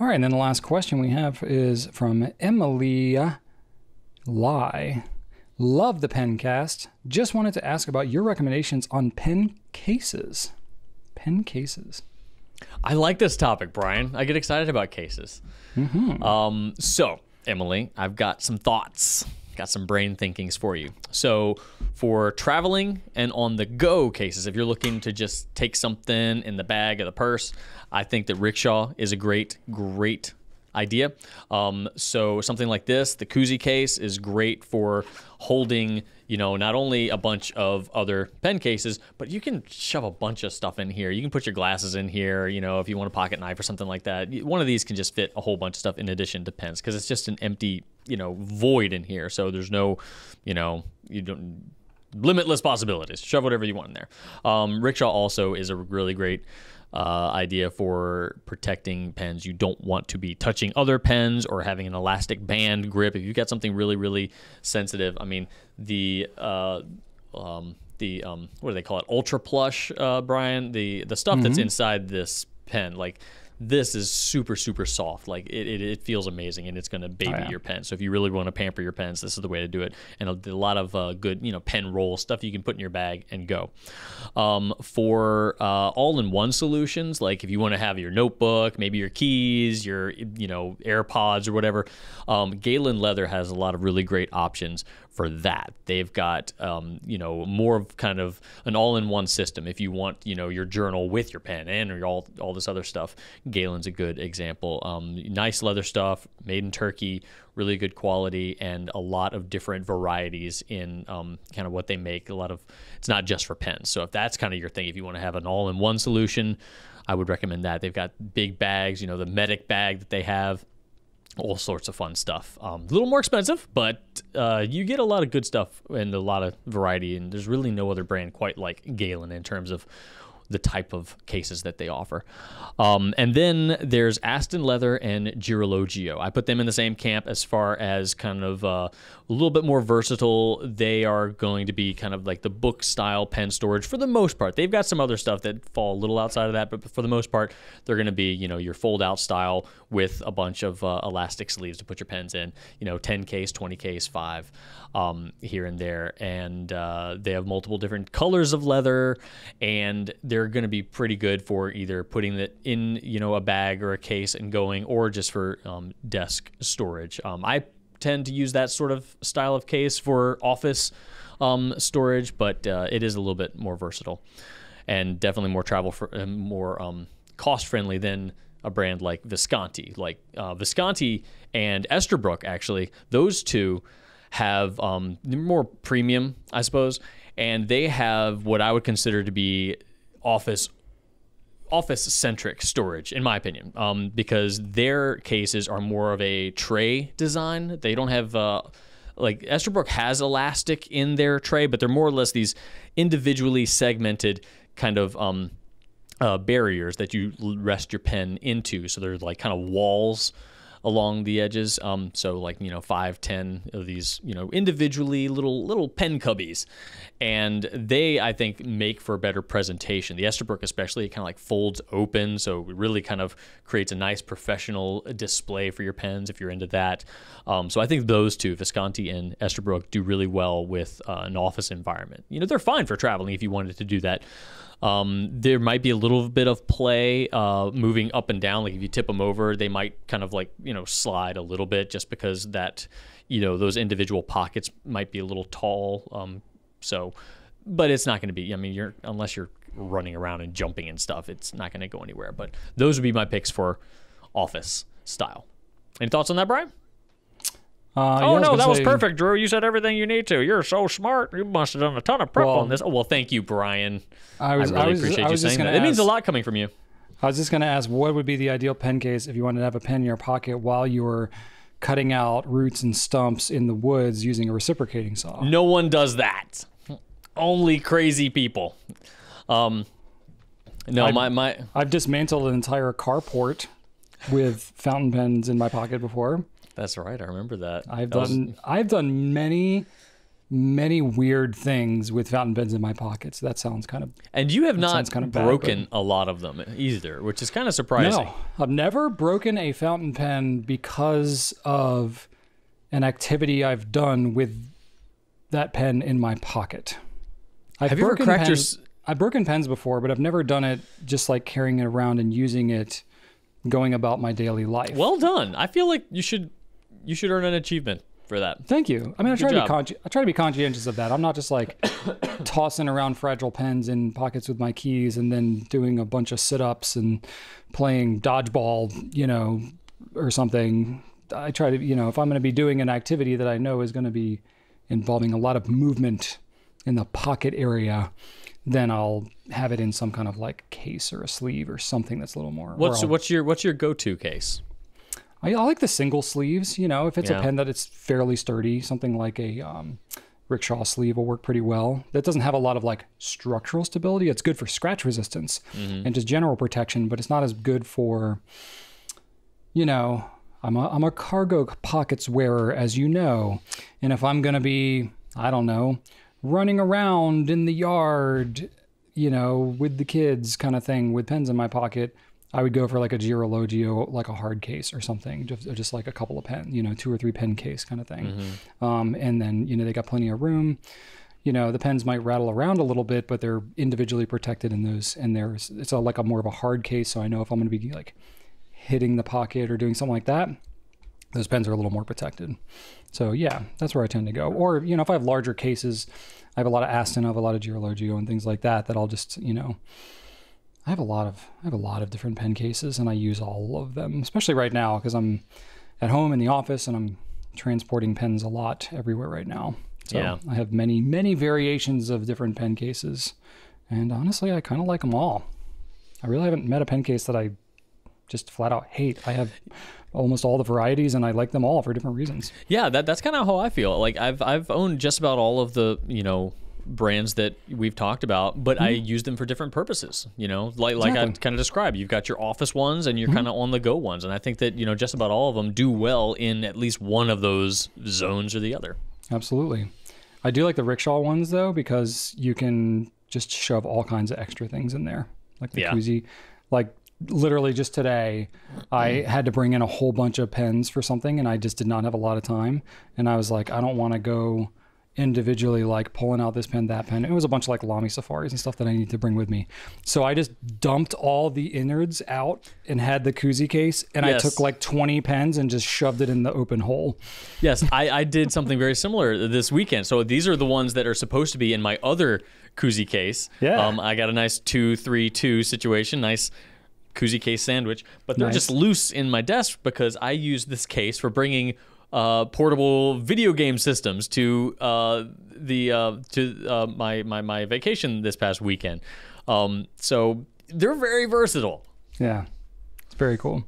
All right, and then the last question we have is from Emily Lie. Love the pen cast. Just wanted to ask about your recommendations on pen cases. Pen cases. I like this topic, Brian. I get excited about cases. Mm-hmm. Um, so, Emily, I've got some thoughts. Got some brain thinkings for you. So, for traveling and on the go cases, if you're looking to just take something in the bag or the purse, I think that rickshaw is a great, great idea. Um, so something like this, the koozie case is great for holding, you know, not only a bunch of other pen cases, but you can shove a bunch of stuff in here. You can put your glasses in here, you know, if you want a pocket knife or something like that. One of these can just fit a whole bunch of stuff in addition to pens because it's just an empty, you know, void in here. So there's no, you know, you don't limitless possibilities. Shove whatever you want in there. Um, rickshaw also is a really great uh, idea for protecting pens. You don't want to be touching other pens or having an elastic band grip. If you've got something really, really sensitive, I mean, the uh, um, the um, what do they call it? Ultra plush, uh, Brian. The the stuff mm-hmm. that's inside this pen, like this is super, super soft. Like it, it, it feels amazing, and it's going to oh, baby oh, yeah. your pen. So if you really want to pamper your pens, this is the way to do it. And a, a lot of uh, good, you know, pen roll stuff you can put in your bag and go. Um, for uh, all-in-one solutions, like if you want to have your notebook, maybe your keys, your you know AirPods or whatever, um, Galen Leather has a lot of really great options for that. They've got um, you know more of kind of an all-in-one system. If you want you know your journal with your pen and your all all this other stuff, Galen's a good example. Um, nice leather stuff, made in Turkey, really good quality, and a lot of different varieties in um, kind of what they make. A lot of it's not just for pens. So if that's kind of your thing, if you want to have an all-in-one solution, I would recommend that. They've got big bags, you know, the medic bag that they have all sorts of fun stuff. Um, a little more expensive, but uh, you get a lot of good stuff and a lot of variety, and there's really no other brand quite like Galen in terms of the type of cases that they offer. Um, and then there's Aston Leather and Girologio. I put them in the same camp as far as kind of uh, a little bit more versatile. They are going to be kind of like the book style pen storage for the most part. They've got some other stuff that fall a little outside of that, but for the most part, they're going to be, you know, your fold out style with a bunch of uh, elastic sleeves to put your pens in, you know, 10 case, 20 case, five um, here and there. And uh, they have multiple different colors of leather and they're they're going to be pretty good for either putting it in you know a bag or a case and going, or just for um, desk storage. Um, I tend to use that sort of style of case for office um, storage, but uh, it is a little bit more versatile and definitely more travel for uh, more um, cost friendly than a brand like Visconti. Like uh, Visconti and Esterbrook, actually, those two have um, more premium, I suppose, and they have what I would consider to be office office centric storage, in my opinion, um, because their cases are more of a tray design. They don't have uh, like Esterbrook has elastic in their tray, but they're more or less these individually segmented kind of um, uh, barriers that you rest your pen into. So they're like kind of walls along the edges. Um, so like you know five, ten of these you know individually little little pen cubbies, and they I think make for a better presentation. The Esterbrook especially kind of like folds open, so it really kind of creates a nice professional display for your pens if you're into that. Um, so I think those two, Visconti and Esterbrook, do really well with uh, an office environment. You know they're fine for traveling if you wanted to do that. Um, there might be a little bit of play uh, moving up and down. Like if you tip them over, they might kind of like you know slide a little bit just because that you know those individual pockets might be a little tall. Um, so, but it's not going to be. I mean, you're unless you're running around and jumping and stuff, it's not going to go anywhere. But those would be my picks for office style. Any thoughts on that, Brian? Uh, oh yeah, no, that say, was perfect, Drew. You said everything you need to. You're so smart. You must have done a ton of prep well, on this. Oh, well, thank you, Brian. I, was, I really I was, appreciate I you saying that. Ask, it means a lot coming from you. I was just going to ask, what would be the ideal pen case if you wanted to have a pen in your pocket while you were cutting out roots and stumps in the woods using a reciprocating saw? No one does that. Only crazy people. Um, no, I've, my my. I've dismantled an entire carport with fountain pens in my pocket before. That's right. I remember that. I've that done was... I've done many many weird things with fountain pens in my pockets. So that sounds kind of and you have not kind of broken bad, but... a lot of them either, which is kind of surprising. No, I've never broken a fountain pen because of an activity I've done with that pen in my pocket. I've have you ever cracked pens, your? I've broken pens before, but I've never done it just like carrying it around and using it, going about my daily life. Well done. I feel like you should you should earn an achievement for that. Thank you. I mean, I try to be I try to be conscientious of that. I'm not just like tossing around fragile pens in pockets with my keys and then doing a bunch of sit-ups and playing dodgeball, you know, or something. I try to, you know, if I'm going to be doing an activity that I know is going to be involving a lot of movement in the pocket area, then I'll have it in some kind of like case or a sleeve or something that's a little more. What's what's your what's your go-to case? I, I, like the single sleeves. You know, if it's yeah. a pen that it's fairly sturdy, something like a um, rickshaw sleeve will work pretty well. That doesn't have a lot of like structural stability. It's good for scratch resistance mm-hmm. and just general protection, but it's not as good for, you know, I'm a, I'm a cargo pockets wearer, as you know. And if I'm going to be, I don't know, running around in the yard, you know, with the kids kind of thing with pens in my pocket, I would go for like a Girologio, like a hard case or something, just, just like a couple of pen, you know, two or three pen case kind of thing. Mm-hmm. Um, and then, you know, they got plenty of room. You know, the pens might rattle around a little bit, but they're individually protected in those. And there's, it's a, like a more of a hard case. So I know if I'm going to be like hitting the pocket or doing something like that, those pens are a little more protected. So yeah, that's where I tend to go. Or, you know, if I have larger cases, I have a lot of Aston, I have a lot of Girologio and things like that, that I'll just, you know, I have a lot of I have a lot of different pen cases, and I use all of them, especially right now because I'm at home in the office and I'm transporting pens a lot everywhere right now. So yeah. I have many many variations of different pen cases, and honestly, I kind of like them all. I really haven't met a pen case that I just flat out hate. I have almost all the varieties and I like them all for different reasons. Yeah, that, that's kind of how I feel. Like I've I've owned just about all of the, you know, brands that we've talked about, but mm-hmm. I use them for different purposes. You know, like like exactly. I kind of described, you've got your office ones and your mm-hmm. kind of on the go ones, and I think that you know just about all of them do well in at least one of those zones or the other. Absolutely, I do like the rickshaw ones though because you can just shove all kinds of extra things in there, like the yeah. koozie, like. Literally just today, mm-hmm. I mm. had to bring in a whole bunch of pens for something, and I just did not have a lot of time. And I was like, I don't want to go individually like pulling out this pen, that pen. It was a bunch of like Lamy safaris and stuff that I need to bring with me. So I just dumped all the innards out and had the koozie case, and yes. I took like 20 pens and just shoved it in the open hole. Yes, I, I did something very similar this weekend. So these are the ones that are supposed to be in my other koozie case. Yeah. Um, I got a nice two three two situation. Nice koozie case sandwich, but they're nice. just loose in my desk because I use this case for bringing uh, portable video game systems to uh, the uh, to uh, my, my my vacation this past weekend. Um, so they're very versatile. Yeah, it's very cool.